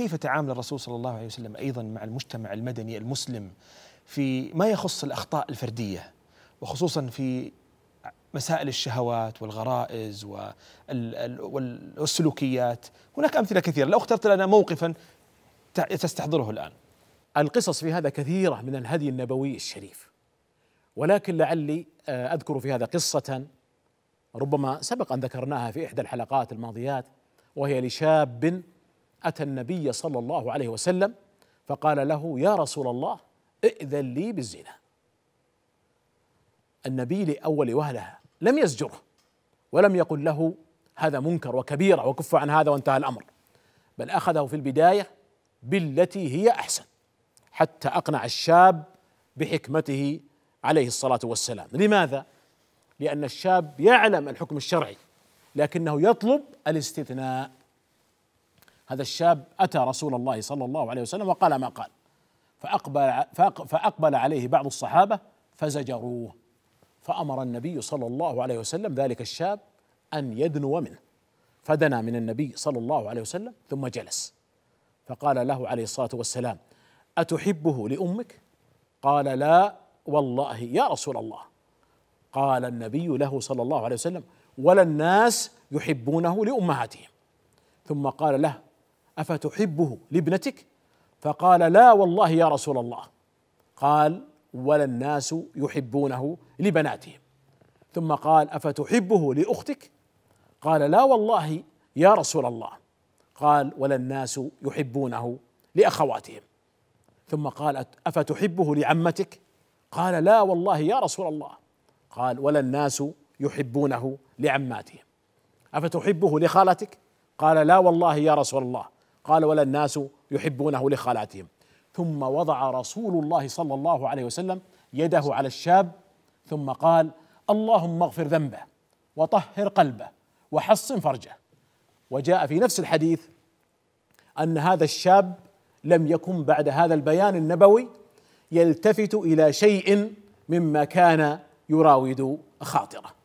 كيف تعامل الرسول صلى الله عليه وسلم أيضا مع المجتمع المدني المسلم في ما يخص الأخطاء الفردية وخصوصا في مسائل الشهوات والغرائز والسلوكيات هناك أمثلة كثيرة لو اخترت لنا موقفا تستحضره الآن القصص في هذا كثيرة من الهدي النبوي الشريف ولكن لعلي آه، أذكر في هذا قصة ربما سبق أن ذكرناها في إحدى الحلقات الماضيات وهي لشاب أتى النبي صلى الله عليه وسلم فقال له يا رسول الله ائذن لي بالزنا النبي لأول وهلها لم يزجره ولم يقل له هذا منكر وكبيرة وكف عن هذا وانتهى الأمر بل أخذه في البداية بالتي هي أحسن حتى أقنع الشاب بحكمته عليه الصلاة والسلام لماذا؟ لأن الشاب يعلم الحكم الشرعي لكنه يطلب الاستثناء هذا الشاب أتى رسول الله صلى الله عليه وسلم وقال ما قال فأقبل, فأقبل عليه بعض الصحابة فزجروه فأمر النبي صلى الله عليه وسلم ذلك الشاب أن يدنو منه فدنا من النبي صلى الله عليه وسلم ثم جلس فقال له عليه الصلاة والسلام أتحبه لأمك؟ قال لا والله يا رسول الله قال النبي له صلى الله عليه وسلم ولا الناس يحبونه لأمهاتهم ثم قال له افتحبه لابنتك فقال لا والله يا رسول الله قال ولا الناس يحبونه لبناتهم ثم قال افتحبه لاختك قال لا والله يا رسول الله قال ولا الناس يحبونه لاخواتهم ثم قال افتحبه لعمتك قال لا والله يا رسول الله قال ولا الناس يحبونه لعماتهم افتحبه لخالتك قال لا والله يا رسول الله قال ولا الناس يحبونه لخالاتهم ثم وضع رسول الله صلى الله عليه وسلم يده على الشاب ثم قال اللهم اغفر ذنبه وطهر قلبه وحصن فرجه وجاء في نفس الحديث ان هذا الشاب لم يكن بعد هذا البيان النبوي يلتفت الى شيء مما كان يراود خاطره